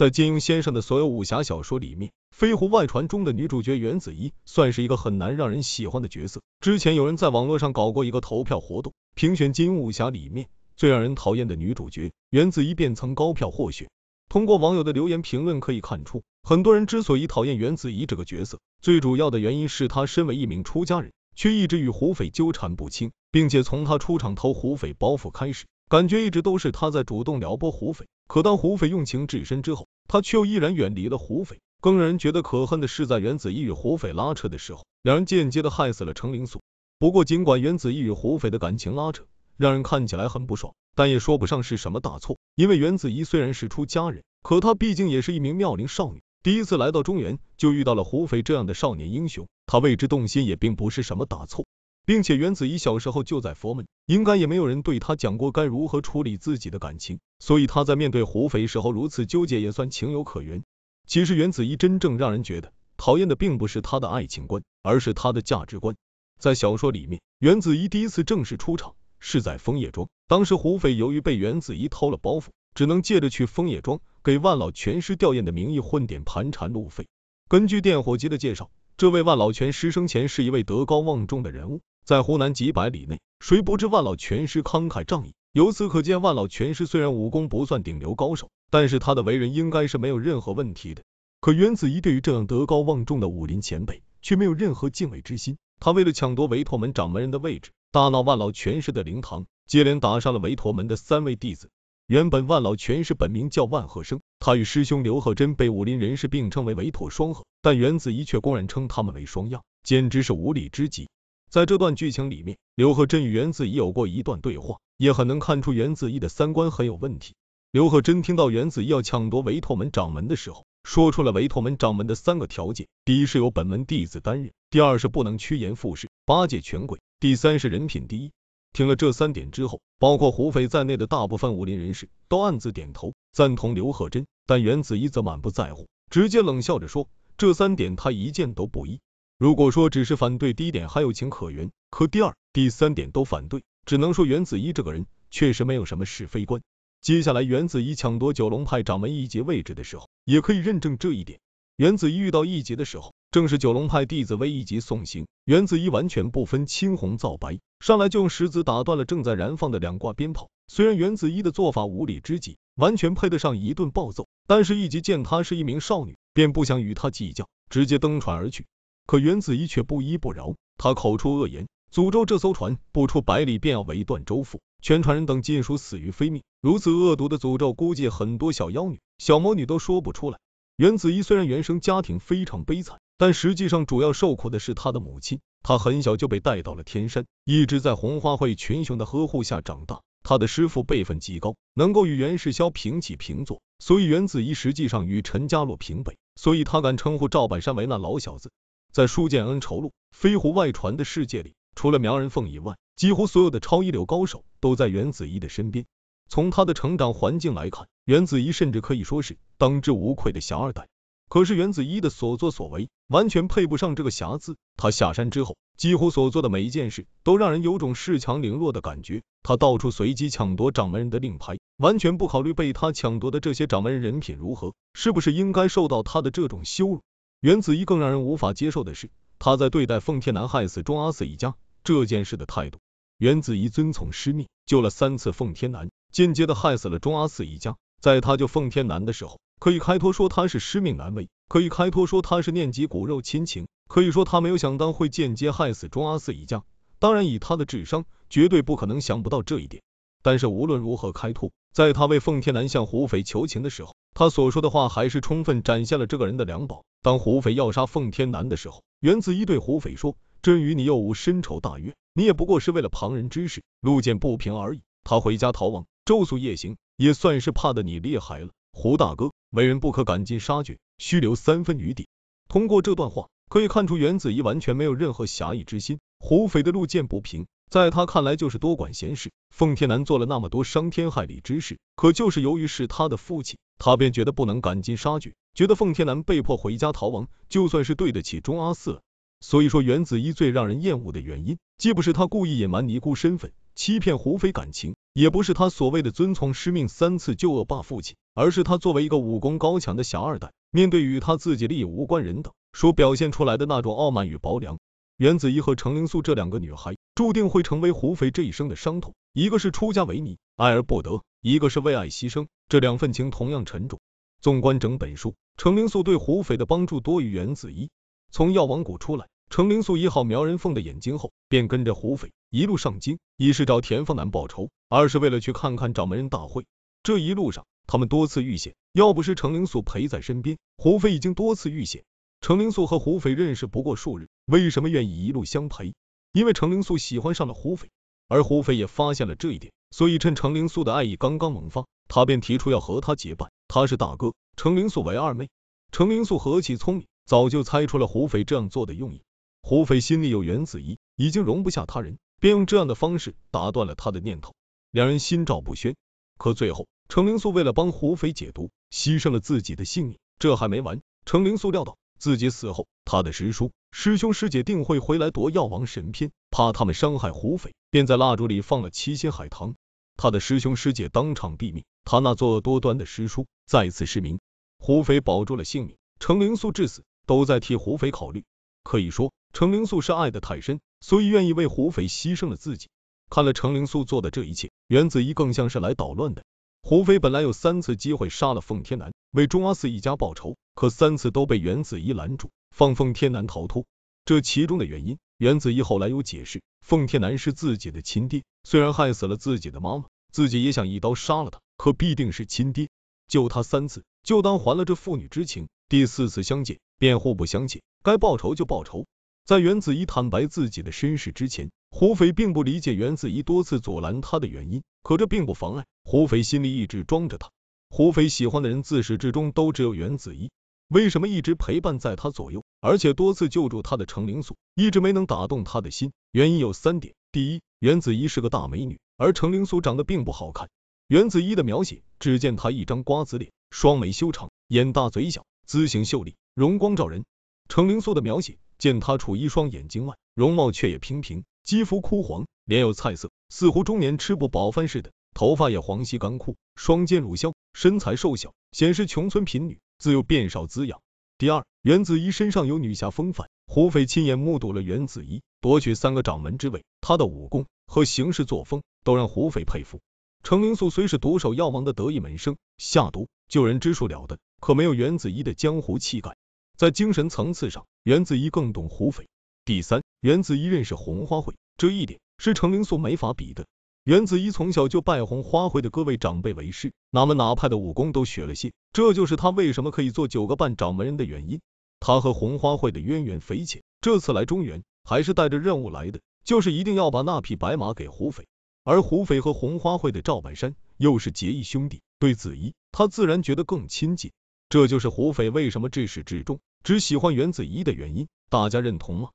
在金庸先生的所有武侠小说里面，《飞狐外传》中的女主角袁紫衣算是一个很难让人喜欢的角色。之前有人在网络上搞过一个投票活动，评选金庸武侠里面最让人讨厌的女主角，袁紫衣便曾高票获选。通过网友的留言评论可以看出，很多人之所以讨厌袁紫衣这个角色，最主要的原因是她身为一名出家人，却一直与胡斐纠缠不清，并且从她出场偷胡斐包袱开始。感觉一直都是他在主动撩拨胡斐，可当胡斐用情至深之后，他却又依然远离了胡斐。更让人觉得可恨的是，在原子一与胡斐拉扯的时候，两人间接的害死了程灵素。不过，尽管原子一与胡斐的感情拉扯让人看起来很不爽，但也说不上是什么大错。因为原子一虽然是出家人，可他毕竟也是一名妙龄少女，第一次来到中原就遇到了胡斐这样的少年英雄，他为之动心也并不是什么大错。并且袁子怡小时候就在佛门，应该也没有人对他讲过该如何处理自己的感情，所以他在面对胡斐时候如此纠结也算情有可原。其实袁子怡真正让人觉得讨厌的并不是他的爱情观，而是他的价值观。在小说里面，袁子怡第一次正式出场是在枫叶庄，当时胡斐由于被袁子怡偷了包袱，只能借着去枫叶庄给万老全师吊唁的名义混点盘缠路费。根据电火机的介绍，这位万老全师生前是一位德高望重的人物。在湖南几百里内，谁不知万老全师慷慨仗义？由此可见，万老全师虽然武功不算顶流高手，但是他的为人应该是没有任何问题的。可袁子仪对于这样德高望重的武林前辈，却没有任何敬畏之心。他为了抢夺韦陀门掌门人的位置，大闹万老全师的灵堂，接连打伤了韦陀门的三位弟子。原本万老全师本名叫万鹤生，他与师兄刘鹤真被武林人士并称为韦陀双鹤，但袁子仪却公然称他们为双鸭，简直是无礼之极。在这段剧情里面，刘鹤真与袁子怡有过一段对话，也很能看出袁子怡的三观很有问题。刘鹤真听到袁子怡要抢夺韦陀门掌门的时候，说出了韦陀门掌门的三个条件：第一是由本门弟子担任；第二是不能趋炎附势、八戒权贵；第三是人品第一。听了这三点之后，包括胡斐在内的大部分武林人士都暗自点头，赞同刘鹤真。但袁子怡则满不在乎，直接冷笑着说：“这三点他一件都不依。”如果说只是反对第一点还有情可原，可第二、第三点都反对，只能说袁子一这个人确实没有什么是非观。接下来袁子一抢夺九龙派掌门一劫位置的时候，也可以认证这一点。袁子一遇到一劫的时候，正是九龙派弟子为一劫送行，袁子一完全不分青红皂白，上来就用石子打断了正在燃放的两挂鞭炮。虽然袁子一的做法无理之极，完全配得上一顿暴揍，但是一劫见他是一名少女，便不想与他计较，直接登船而去。可袁子衣却不依不饶，他口出恶言，诅咒这艘船不出百里便要围断周府，全船人等尽数死于非命。如此恶毒的诅咒，估计很多小妖女、小魔女都说不出来。袁子衣虽然原生家庭非常悲惨，但实际上主要受苦的是他的母亲。他很小就被带到了天山，一直在红花会群雄的呵护下长大。他的师傅辈分极高，能够与袁世肖平起平坐，所以袁子衣实际上与陈家洛平辈，所以他敢称呼赵本山为那老小子。在书剑恩仇录、飞狐外传的世界里，除了苗人凤以外，几乎所有的超一流高手都在袁子一的身边。从他的成长环境来看，袁子一甚至可以说是当之无愧的侠二代。可是袁子一的所作所为，完全配不上这个侠字。他下山之后，几乎所做的每一件事，都让人有种恃强凌弱的感觉。他到处随机抢夺掌门人的令牌，完全不考虑被他抢夺的这些掌门人人品如何，是不是应该受到他的这种羞辱。袁子怡更让人无法接受的是，他在对待奉天南害死钟阿四一家这件事的态度。袁子怡遵从师命，救了三次奉天南，间接的害死了钟阿四一家。在他救奉天南的时候，可以开脱说他是师命难违，可以开脱说他是念及骨肉亲情，可以说他没有想到会间接害死钟阿四一家。当然，以他的智商，绝对不可能想不到这一点。但是无论如何开脱，在他为奉天南向胡斐求情的时候，他所说的话还是充分展现了这个人的良宝。当胡斐要杀奉天南的时候，袁子一对胡斐说：“朕与你又无深仇大怨，你也不过是为了旁人之事，路见不平而已。”他回家逃亡，昼宿夜行，也算是怕得你厉害了。胡大哥，为人不可赶尽杀绝，须留三分余地。通过这段话可以看出，袁子怡完全没有任何侠义之心。胡斐的路见不平，在他看来就是多管闲事。奉天南做了那么多伤天害理之事，可就是由于是他的父亲。他便觉得不能赶尽杀绝，觉得奉天男被迫回家逃亡，就算是对得起钟阿四了。所以说，袁子一最让人厌恶的原因，既不是他故意隐瞒尼姑身份，欺骗胡斐感情，也不是他所谓的遵从师命三次救恶霸父亲，而是他作为一个武功高强的侠二代，面对与他自己利益无关人等，所表现出来的那种傲慢与薄凉。袁子一和程灵素这两个女孩，注定会成为胡斐这一生的伤痛，一个是出家为尼，爱而不得。一个是为爱牺牲，这两份情同样沉重。纵观整本书，程灵素对胡斐的帮助多于袁子一。从药王谷出来，程灵素医好苗人凤的眼睛后，便跟着胡斐一路上京，一是找田风南报仇，二是为了去看看掌门人大会。这一路上，他们多次遇险，要不是程灵素陪在身边，胡斐已经多次遇险。程灵素和胡斐认识不过数日，为什么愿意一路相陪？因为程灵素喜欢上了胡斐，而胡斐也发现了这一点。所以，趁程灵素的爱意刚刚萌发，他便提出要和他结拜。他是大哥，程灵素为二妹。程灵素何其聪明，早就猜出了胡斐这样做的用意。胡斐心里有袁子怡，已经容不下他人，便用这样的方式打断了他的念头。两人心照不宣。可最后，程灵素为了帮胡斐解毒，牺牲了自己的性命。这还没完，程灵素料到自己死后，他的师叔、师兄、师姐定会回来夺药王神篇，怕他们伤害胡斐，便在蜡烛里放了七星海棠。他的师兄师姐当场毙命，他那作恶多端的师叔再次失明，胡斐保住了性命。程灵素至死都在替胡斐考虑，可以说程灵素是爱的太深，所以愿意为胡斐牺牲了自己。看了程灵素做的这一切，袁子怡更像是来捣乱的。胡斐本来有三次机会杀了凤天南，为钟阿四一家报仇，可三次都被袁子怡拦住，放凤天南逃脱。这其中的原因。袁子怡后来有解释，奉天南是自己的亲爹，虽然害死了自己的妈妈，自己也想一刀杀了他，可必定是亲爹，救他三次，就当还了这父女之情。第四次相见，便互不相欠，该报仇就报仇。在袁子怡坦白自己的身世之前，胡斐并不理解袁子怡多次阻拦他的原因，可这并不妨碍胡斐心里一直装着他。胡斐喜欢的人自始至终都只有袁子怡。为什么一直陪伴在他左右，而且多次救助他的程灵素，一直没能打动他的心？原因有三点：第一，袁子怡是个大美女，而程灵素长得并不好看。袁子怡的描写：只见她一张瓜子脸，双眉修长，眼大嘴小，姿形秀丽，容光照人。程灵素的描写：见她处一双眼睛外，容貌却也平平，肌肤枯黄，脸有菜色，似乎中年吃不饱饭似的，头发也黄稀干枯，双肩乳削，身材瘦小，显示穷村贫女。自幼便少滋养。第二，袁紫衣身上有女侠风范，胡斐亲眼目睹了袁紫衣夺取三个掌门之位，她的武功和行事作风都让胡斐佩服。程灵素虽是毒手药王的得意门生，下毒救人之术了得，可没有袁紫衣的江湖气概，在精神层次上，袁紫衣更懂胡斐。第三，袁紫衣认识红花会，这一点是程灵素没法比的。袁子怡从小就拜红花会的各位长辈为师，哪门哪派的武功都学了些，这就是他为什么可以做九个半掌门人的原因。他和红花会的渊源匪浅，这次来中原还是带着任务来的，就是一定要把那匹白马给胡斐。而胡斐和红花会的赵本山又是结义兄弟，对子怡，他自然觉得更亲近。这就是胡斐为什么至始至终只喜欢袁子怡的原因，大家认同吗？